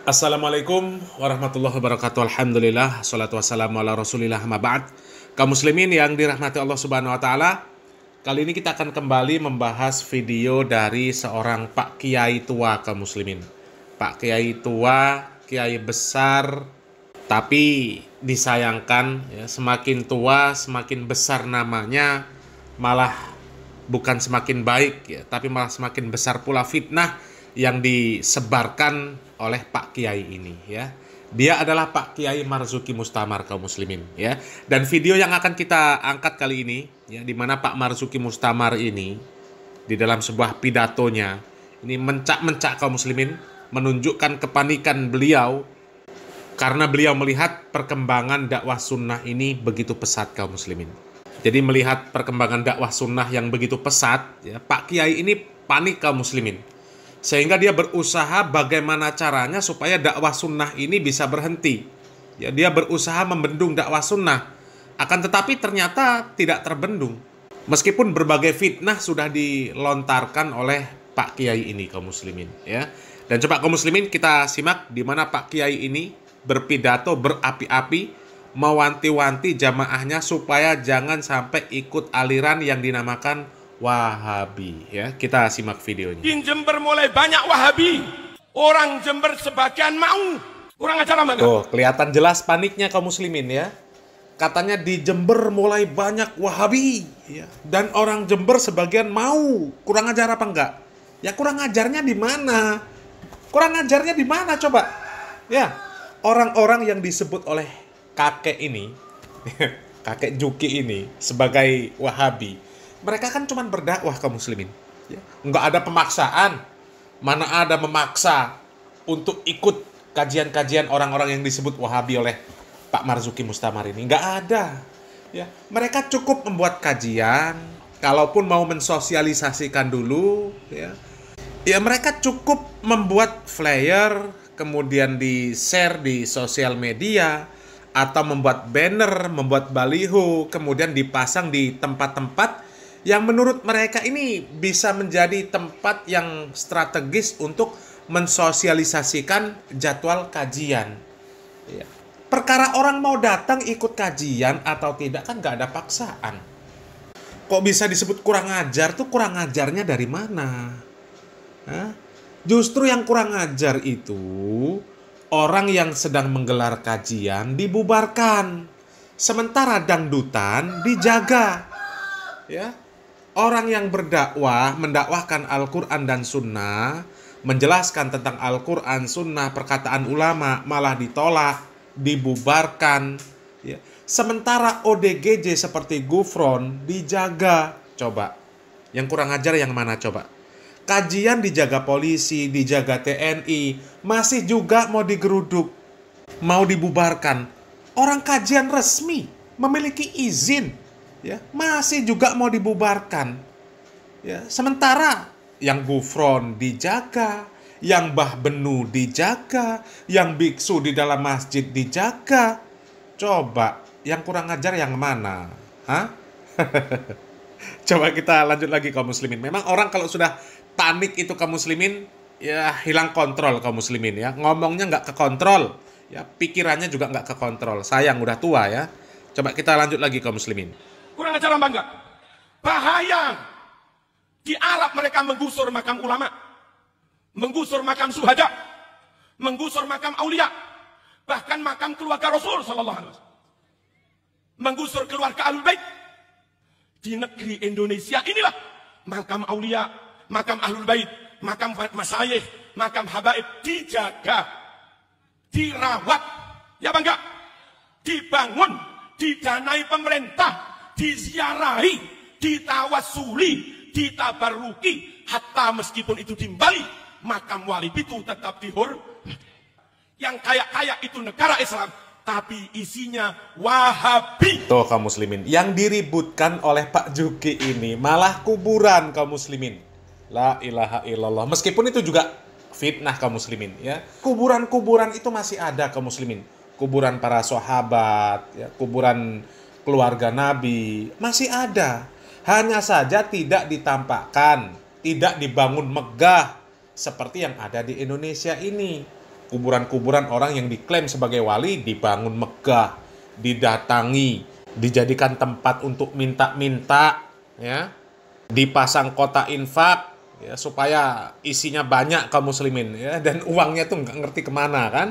Assalamualaikum warahmatullahi wabarakatuh. Alhamdulillah, salatu wassalamu ala rasulillah mabad. Kaum muslimin yang dirahmati Allah subhanahu wa ta'ala, kali ini kita akan kembali membahas video dari seorang Pak Kiai tua kaum muslimin. Pak Kiai tua, Kiai besar, tapi disayangkan ya, semakin tua semakin besar namanya malah bukan semakin baik ya tapi malah semakin besar pula fitnah yang disebarkan oleh Pak Kiai ini ya. Dia adalah Pak Kiai Marzuki Mustamar kaum muslimin ya. Dan video yang akan kita angkat kali ini ya di mana Pak Marzuki Mustamar ini di dalam sebuah pidatonya ini mencak-mencak kaum muslimin menunjukkan kepanikan beliau karena beliau melihat perkembangan dakwah sunnah ini begitu pesat kaum muslimin. Jadi melihat perkembangan dakwah sunnah yang begitu pesat, ya, Pak Kiai ini panik kaum muslimin sehingga dia berusaha bagaimana caranya supaya dakwah sunnah ini bisa berhenti. Ya, dia berusaha membendung dakwah sunnah, akan tetapi ternyata tidak terbendung. Meskipun berbagai fitnah sudah dilontarkan oleh Pak Kiai ini ke muslimin, ya. Dan coba ke muslimin kita simak di mana Pak Kiai ini berpidato berapi-api mewanti-wanti jamaahnya supaya jangan sampai ikut aliran yang dinamakan Wahabi ya. Kita simak videonya. Di Jember mulai banyak Wahabi. Orang Jember sebagian mau. Kurang acara mana? Tuh, oh, kelihatan jelas paniknya kaum muslimin ya. Katanya di Jember mulai banyak Wahabi ya. dan orang Jember sebagian mau. Kurang ajar apa enggak? Ya kurang ajarnya di mana? Kurang ajarnya di mana coba? Ya, orang-orang yang disebut oleh kakek ini, kakek Juki ini sebagai Wahabi mereka kan cuma berdakwah ke muslimin ya. nggak ada pemaksaan mana ada memaksa untuk ikut kajian-kajian orang-orang yang disebut wahabi oleh Pak Marzuki Mustamar ini nggak ada ya mereka cukup membuat kajian kalaupun mau mensosialisasikan dulu ya ya mereka cukup membuat flyer kemudian di share di sosial media atau membuat banner membuat baliho kemudian dipasang di tempat-tempat yang menurut mereka ini bisa menjadi tempat yang strategis untuk mensosialisasikan jadwal kajian. Ya. Perkara orang mau datang ikut kajian atau tidak kan nggak ada paksaan. Kok bisa disebut kurang ajar tuh kurang ajarnya dari mana? Hah? Justru yang kurang ajar itu orang yang sedang menggelar kajian dibubarkan, sementara dangdutan dijaga. Ya, orang yang berdakwah mendakwahkan Al-Quran dan Sunnah, menjelaskan tentang Al-Quran, Sunnah, perkataan ulama malah ditolak, dibubarkan. Ya. Sementara ODGJ seperti Gufron dijaga. Coba, yang kurang ajar yang mana coba? Kajian dijaga polisi, dijaga TNI, masih juga mau digeruduk, mau dibubarkan. Orang kajian resmi memiliki izin ya masih juga mau dibubarkan ya sementara yang gufron dijaga yang bah benu dijaga yang biksu di dalam masjid dijaga coba yang kurang ajar yang mana hah coba kita lanjut lagi kaum muslimin memang orang kalau sudah panik itu kaum muslimin ya hilang kontrol kaum muslimin ya ngomongnya nggak ke kontrol ya pikirannya juga nggak ke kontrol sayang udah tua ya coba kita lanjut lagi kaum muslimin Kurang ajar apa enggak? Bahaya. Di Arab mereka menggusur makam ulama. Menggusur makam suhada. Menggusur makam aulia. Bahkan makam keluarga Rasul sallallahu alaihi wasallam. Menggusur keluarga Ahlul Bait. Di negeri Indonesia inilah makam aulia, makam Ahlul Bait, makam masayih, makam habaib dijaga, dirawat. Ya bangga? Dibangun, didanai pemerintah, diziarahi, ditawasuli, ditabaruki, hatta meskipun itu dimbali, makam wali itu tetap dihur. Yang kaya-kaya itu negara Islam, tapi isinya wahabi. Tuh kaum muslimin, yang diributkan oleh Pak Juki ini malah kuburan kaum muslimin. La ilaha illallah. Meskipun itu juga fitnah kaum muslimin ya. Kuburan-kuburan itu masih ada kaum muslimin. Kuburan para sahabat, ya, kuburan keluarga Nabi masih ada, hanya saja tidak ditampakkan, tidak dibangun megah seperti yang ada di Indonesia ini. Kuburan-kuburan orang yang diklaim sebagai wali dibangun megah, didatangi, dijadikan tempat untuk minta-minta, ya, dipasang kotak infak, ya, supaya isinya banyak kaum muslimin, ya, dan uangnya tuh nggak ngerti kemana kan?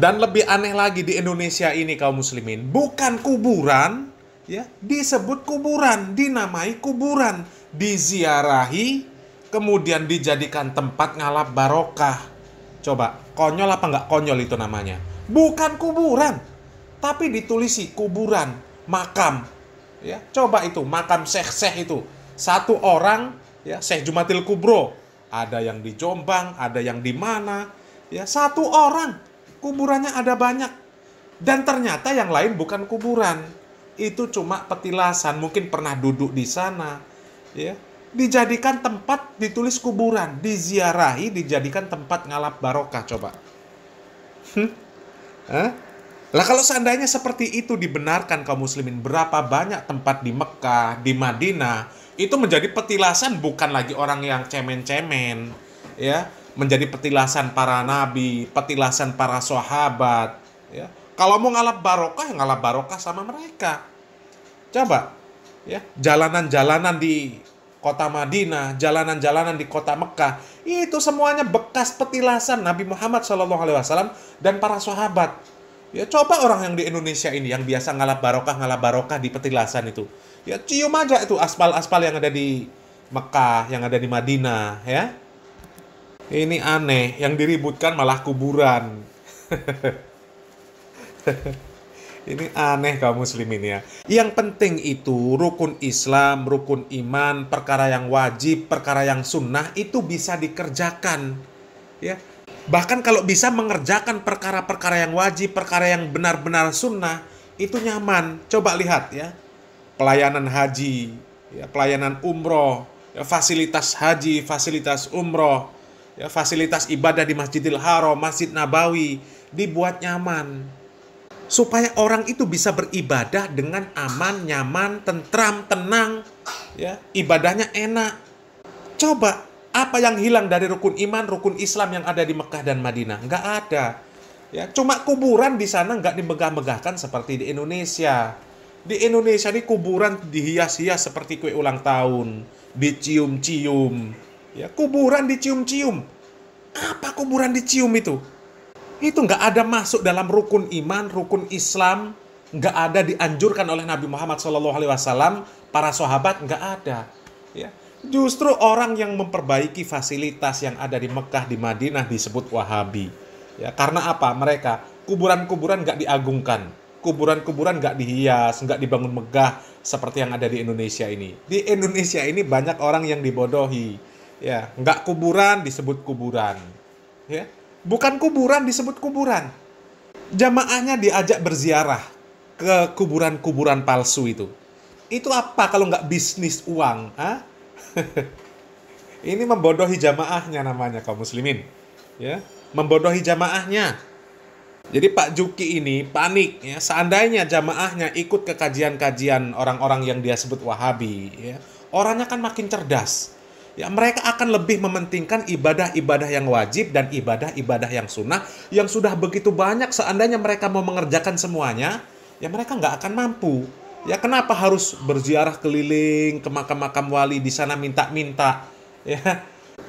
Dan lebih aneh lagi di Indonesia ini kaum muslimin, bukan kuburan ya, disebut kuburan, dinamai kuburan, diziarahi kemudian dijadikan tempat ngalap barokah. Coba, konyol apa nggak konyol itu namanya? Bukan kuburan, tapi ditulisi kuburan, makam. Ya, coba itu makam Syekh-syekh itu. Satu orang ya Syekh Jumatil Kubro, ada yang di Jombang, ada yang di mana. Ya, satu orang kuburannya ada banyak. Dan ternyata yang lain bukan kuburan. Itu cuma petilasan, mungkin pernah duduk di sana. Ya. Dijadikan tempat ditulis kuburan, diziarahi, dijadikan tempat ngalap barokah coba. Hah? Lah kalau seandainya seperti itu dibenarkan kaum muslimin, berapa banyak tempat di Mekah, di Madinah, itu menjadi petilasan bukan lagi orang yang cemen-cemen, ya menjadi petilasan para nabi, petilasan para sahabat, ya. Kalau mau ngalap barokah, ya ngalap barokah sama mereka. Coba ya, jalanan-jalanan di kota Madinah, jalanan-jalanan di kota Mekah, itu semuanya bekas petilasan Nabi Muhammad SAW dan para sahabat. Ya coba orang yang di Indonesia ini yang biasa ngalap barokah ngalap barokah di petilasan itu. Ya cium aja itu aspal-aspal yang ada di Mekah, yang ada di Madinah, ya. Ini aneh, yang diributkan malah kuburan. Ini aneh kaum muslimin ya. Yang penting itu rukun Islam, rukun iman, perkara yang wajib, perkara yang sunnah itu bisa dikerjakan. Ya. Bahkan kalau bisa mengerjakan perkara-perkara yang wajib, perkara yang benar-benar sunnah, itu nyaman. Coba lihat ya. Pelayanan haji, ya, pelayanan umroh, ya, fasilitas haji, fasilitas umroh, ya, fasilitas ibadah di Masjidil Haram, Masjid Nabawi dibuat nyaman supaya orang itu bisa beribadah dengan aman, nyaman, tentram, tenang, ya, ibadahnya enak. Coba apa yang hilang dari rukun iman, rukun Islam yang ada di Mekah dan Madinah? Nggak ada. Ya, cuma kuburan di sana nggak dimegah-megahkan seperti di Indonesia. Di Indonesia ini kuburan dihias-hias seperti kue ulang tahun, dicium-cium, ya kuburan dicium-cium apa kuburan dicium itu itu nggak ada masuk dalam rukun iman rukun Islam nggak ada dianjurkan oleh Nabi Muhammad SAW para sahabat nggak ada ya justru orang yang memperbaiki fasilitas yang ada di Mekah di Madinah disebut Wahabi ya karena apa mereka kuburan-kuburan nggak diagungkan kuburan-kuburan nggak dihias, nggak dibangun megah seperti yang ada di Indonesia ini. Di Indonesia ini banyak orang yang dibodohi. Ya, nggak kuburan disebut kuburan. Ya, bukan kuburan disebut kuburan. Jamaahnya diajak berziarah ke kuburan-kuburan palsu itu. Itu apa kalau nggak bisnis uang? ah? Ini membodohi jamaahnya namanya kaum muslimin. Ya, membodohi jamaahnya. Jadi Pak Juki ini panik ya. Seandainya jamaahnya ikut ke kajian-kajian orang-orang yang dia sebut Wahabi, ya, orangnya kan makin cerdas ya mereka akan lebih mementingkan ibadah-ibadah yang wajib dan ibadah-ibadah yang sunnah yang sudah begitu banyak seandainya mereka mau mengerjakan semuanya ya mereka nggak akan mampu ya kenapa harus berziarah keliling ke makam-makam wali di sana minta-minta ya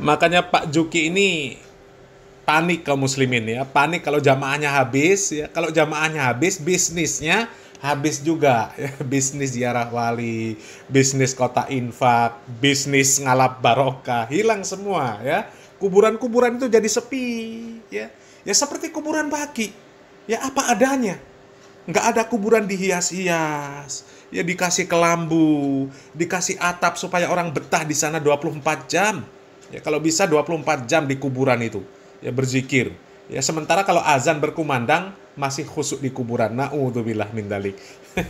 makanya Pak Juki ini panik kaum muslimin ya panik kalau jamaahnya habis ya kalau jamaahnya habis bisnisnya habis juga ya, bisnis ziarah wali, bisnis kota infak, bisnis ngalap barokah, hilang semua ya. Kuburan-kuburan itu jadi sepi ya. Ya seperti kuburan baki. Ya apa adanya. Nggak ada kuburan dihias-hias. Ya dikasih kelambu, dikasih atap supaya orang betah di sana 24 jam. Ya kalau bisa 24 jam di kuburan itu. Ya berzikir Ya, sementara kalau azan berkumandang masih khusuk di kuburan. Nauzubillah min dalik.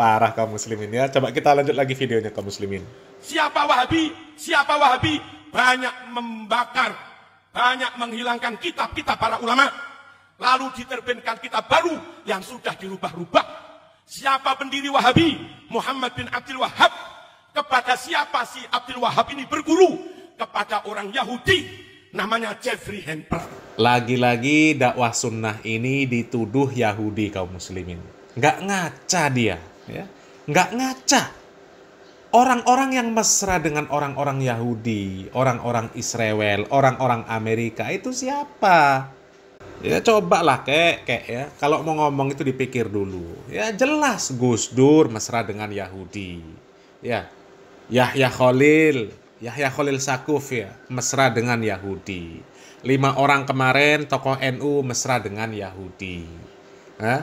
Parah kaum muslimin ya. Coba kita lanjut lagi videonya kaum muslimin. Siapa Wahabi? Siapa Wahabi? Banyak membakar, banyak menghilangkan kitab-kitab para ulama. Lalu diterbitkan kitab baru yang sudah dirubah-rubah. Siapa pendiri Wahabi? Muhammad bin Abdul Wahab. Kepada siapa sih Abdul Wahab ini berguru? Kepada orang Yahudi namanya Jeffrey Hemper. Lagi-lagi dakwah sunnah ini dituduh Yahudi kaum muslimin. Nggak ngaca dia. Ya. Nggak ngaca. Orang-orang yang mesra dengan orang-orang Yahudi, orang-orang Israel, orang-orang Amerika itu siapa? Ya coba lah kek, kek ya. Kalau mau ngomong itu dipikir dulu. Ya jelas Gus Dur mesra dengan Yahudi. Ya. Yahya Khalil, Yahya Khalil Sakuf ya, mesra dengan Yahudi lima orang kemarin tokoh NU mesra dengan Yahudi. Hah?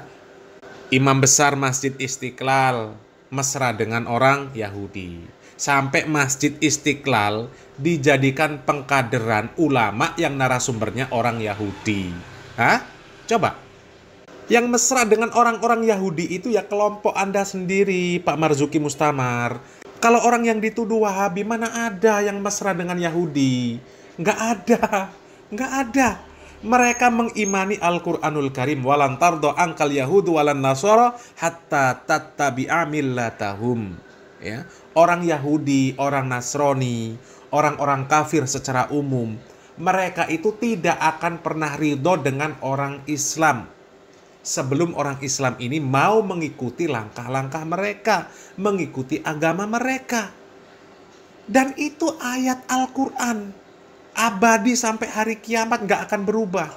Imam besar Masjid Istiqlal mesra dengan orang Yahudi. Sampai Masjid Istiqlal dijadikan pengkaderan ulama yang narasumbernya orang Yahudi. Hah? Coba. Yang mesra dengan orang-orang Yahudi itu ya kelompok Anda sendiri, Pak Marzuki Mustamar. Kalau orang yang dituduh Wahabi, mana ada yang mesra dengan Yahudi? Nggak ada. Nggak ada. Mereka mengimani Al-Quranul Karim. Walan tardo angkal Yahudu walan Nasoro hatta tatabi millatahum. Ya. Orang Yahudi, orang Nasrani, orang-orang kafir secara umum. Mereka itu tidak akan pernah ridho dengan orang Islam sebelum orang Islam ini mau mengikuti langkah-langkah mereka, mengikuti agama mereka. Dan itu ayat Al-Quran abadi sampai hari kiamat nggak akan berubah.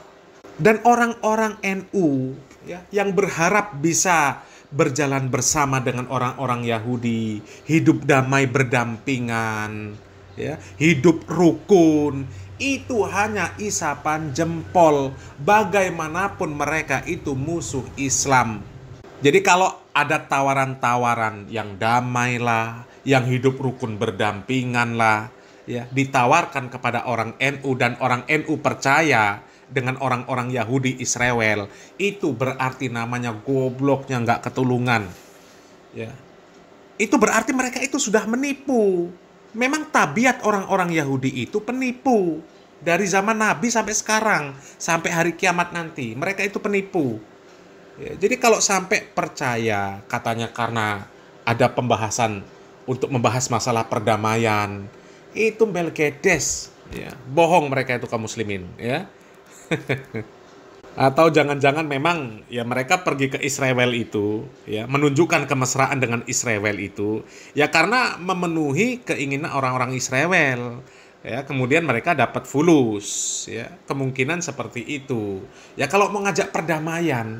Dan orang-orang NU ya, yang berharap bisa berjalan bersama dengan orang-orang Yahudi, hidup damai berdampingan, ya, hidup rukun, itu hanya isapan jempol. Bagaimanapun mereka itu musuh Islam. Jadi kalau ada tawaran-tawaran yang damailah, yang hidup rukun berdampingan lah, yeah. ditawarkan kepada orang NU dan orang NU percaya dengan orang-orang Yahudi Israel itu berarti namanya gobloknya nggak ketulungan ya itu berarti mereka itu sudah menipu memang tabiat orang-orang Yahudi itu penipu dari zaman Nabi sampai sekarang sampai hari kiamat nanti mereka itu penipu ya, jadi kalau sampai percaya katanya karena ada pembahasan untuk membahas masalah perdamaian itu belgedes ya bohong mereka itu kaum muslimin ya atau jangan-jangan memang ya mereka pergi ke Israel itu ya menunjukkan kemesraan dengan Israel itu ya karena memenuhi keinginan orang-orang Israel ya kemudian mereka dapat fulus ya kemungkinan seperti itu ya kalau mengajak perdamaian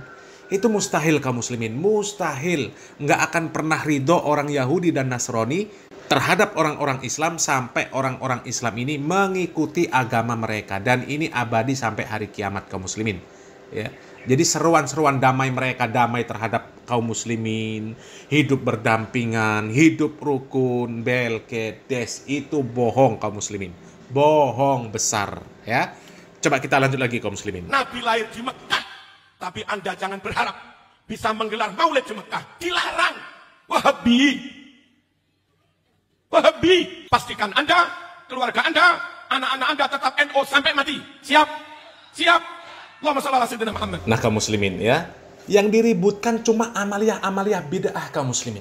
itu mustahil kaum muslimin, mustahil. Nggak akan pernah ridho orang Yahudi dan Nasrani terhadap orang-orang Islam sampai orang-orang Islam ini mengikuti agama mereka. Dan ini abadi sampai hari kiamat kaum muslimin. Ya. Jadi seruan-seruan damai mereka, damai terhadap kaum muslimin, hidup berdampingan, hidup rukun, belkedes, itu bohong kaum muslimin. Bohong besar ya. Coba kita lanjut lagi kaum muslimin. Nabi lahir di Mekah tapi Anda jangan berharap bisa menggelar maulid di Mekah. Dilarang. Wahabi. Wahabi. Pastikan Anda, keluarga Anda, anak-anak Anda tetap NO sampai mati. Siap? Siap? Allahumma sallallahu alaihi sayyidina Muhammad. Nah, kaum muslimin ya, yang diributkan cuma amaliah-amaliah bid'ah kaum muslimin.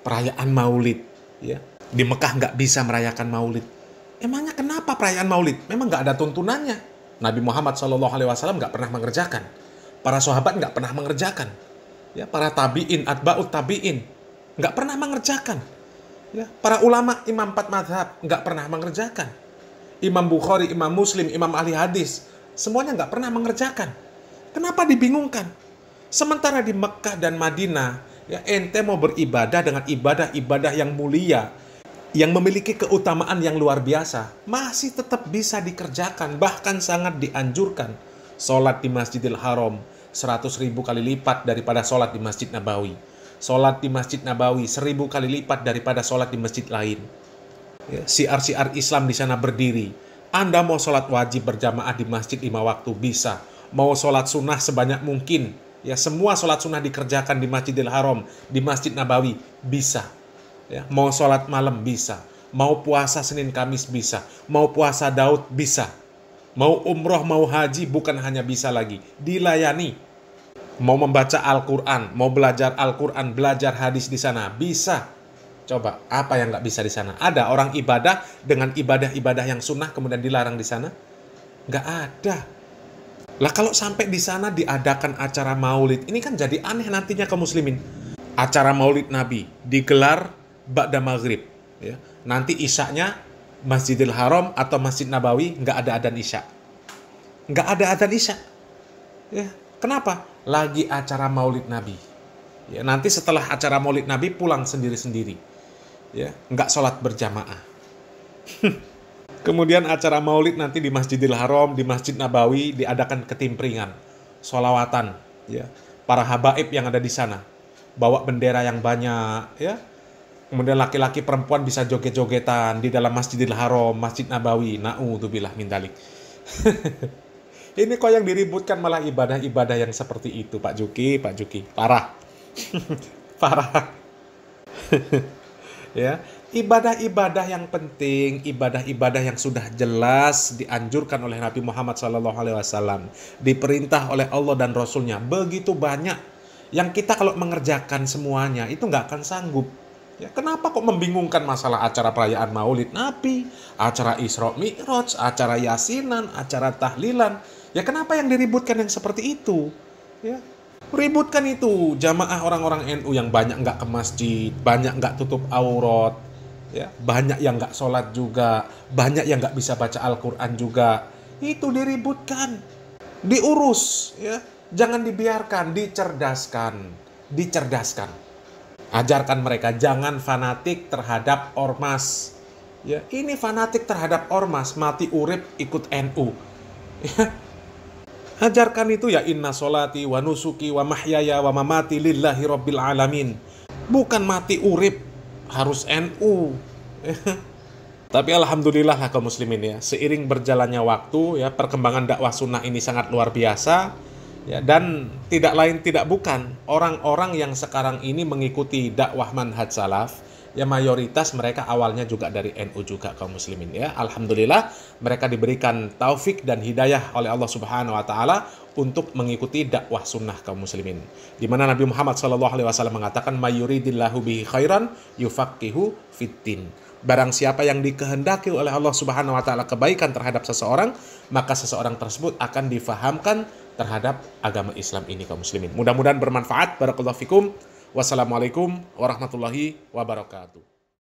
Perayaan Maulid, ya. Di Mekah nggak bisa merayakan Maulid. Emangnya kenapa perayaan Maulid? Memang nggak ada tuntunannya. Nabi Muhammad SAW nggak pernah mengerjakan. Para sahabat nggak pernah mengerjakan. Ya, para tabiin, atba'ut tabiin nggak pernah mengerjakan. Ya, para ulama imam empat madhab nggak pernah mengerjakan. Imam Bukhari, Imam Muslim, Imam ahli hadis, semuanya nggak pernah mengerjakan. Kenapa dibingungkan? Sementara di Mekah dan Madinah, ya ente mau beribadah dengan ibadah-ibadah yang mulia, yang memiliki keutamaan yang luar biasa, masih tetap bisa dikerjakan, bahkan sangat dianjurkan. Sholat di Masjidil Haram, seratus ribu kali lipat daripada sholat di Masjid Nabawi. Sholat di Masjid Nabawi seribu kali lipat daripada sholat di masjid lain. Ya, siar-siar Islam di sana berdiri. Anda mau sholat wajib berjamaah di masjid lima waktu bisa. Mau sholat sunnah sebanyak mungkin. Ya semua sholat sunnah dikerjakan di Masjidil Haram, di Masjid Nabawi bisa. Ya, mau sholat malam bisa. Mau puasa Senin Kamis bisa. Mau puasa Daud bisa mau umroh, mau haji, bukan hanya bisa lagi, dilayani mau membaca Al-Quran, mau belajar Al-Quran, belajar hadis di sana, bisa. Coba, apa yang nggak bisa di sana? Ada orang ibadah dengan ibadah-ibadah yang sunnah kemudian dilarang di sana? Nggak ada. Lah kalau sampai di sana diadakan acara maulid, ini kan jadi aneh nantinya ke muslimin. Acara maulid Nabi digelar ba'da maghrib. Ya. Nanti isyaknya Masjidil Haram atau Masjid Nabawi nggak ada adan isya. Nggak ada adan isya. Ya, Kenapa? Lagi acara Maulid Nabi. Ya, nanti setelah acara Maulid Nabi pulang sendiri-sendiri. Ya, nggak sholat berjamaah. Kemudian acara Maulid nanti di Masjidil Haram, di Masjid Nabawi diadakan ketimpringan, solawatan, ya. Para habaib yang ada di sana bawa bendera yang banyak, ya kemudian laki-laki perempuan bisa joget-jogetan di dalam Masjidil Haram, Masjid Nabawi, na'udzubillah min dalik. Ini kok yang diributkan malah ibadah-ibadah yang seperti itu, Pak Juki, Pak Juki. Parah. Parah. ya, ibadah-ibadah yang penting, ibadah-ibadah yang sudah jelas dianjurkan oleh Nabi Muhammad SAW, diperintah oleh Allah dan Rasulnya, begitu banyak yang kita kalau mengerjakan semuanya itu nggak akan sanggup Ya, kenapa kok membingungkan masalah acara perayaan Maulid Nabi, acara Isra Mi'raj, acara yasinan, acara tahlilan? Ya kenapa yang diributkan yang seperti itu? Ya, ributkan itu jamaah orang-orang NU yang banyak nggak ke masjid, banyak nggak tutup aurat, ya, banyak yang nggak sholat juga, banyak yang nggak bisa baca Al-Quran juga. Itu diributkan, diurus, ya, jangan dibiarkan, dicerdaskan, dicerdaskan ajarkan mereka jangan fanatik terhadap ormas. Ya, ini fanatik terhadap ormas, mati urip ikut NU. Ya. Ajarkan itu ya inna solati wa nusuki wa mahyaya wa mamati lillahi rabbil alamin. Bukan mati urip harus NU. Ya. Tapi alhamdulillah kaum muslimin ya, seiring berjalannya waktu ya perkembangan dakwah sunnah ini sangat luar biasa ya dan tidak lain tidak bukan orang-orang yang sekarang ini mengikuti dakwah manhaj salaf ya mayoritas mereka awalnya juga dari NU juga kaum muslimin ya alhamdulillah mereka diberikan taufik dan hidayah oleh Allah Subhanahu wa taala untuk mengikuti dakwah sunnah kaum muslimin di mana Nabi Muhammad Shallallahu alaihi wasallam mengatakan mayuridillahu bihi khairan yufaqihu fitin Barang siapa yang dikehendaki oleh Allah Subhanahu wa taala kebaikan terhadap seseorang, maka seseorang tersebut akan difahamkan terhadap agama Islam ini kaum muslimin. Mudah-mudahan bermanfaat. Barakallahu fikum. Wassalamualaikum warahmatullahi wabarakatuh.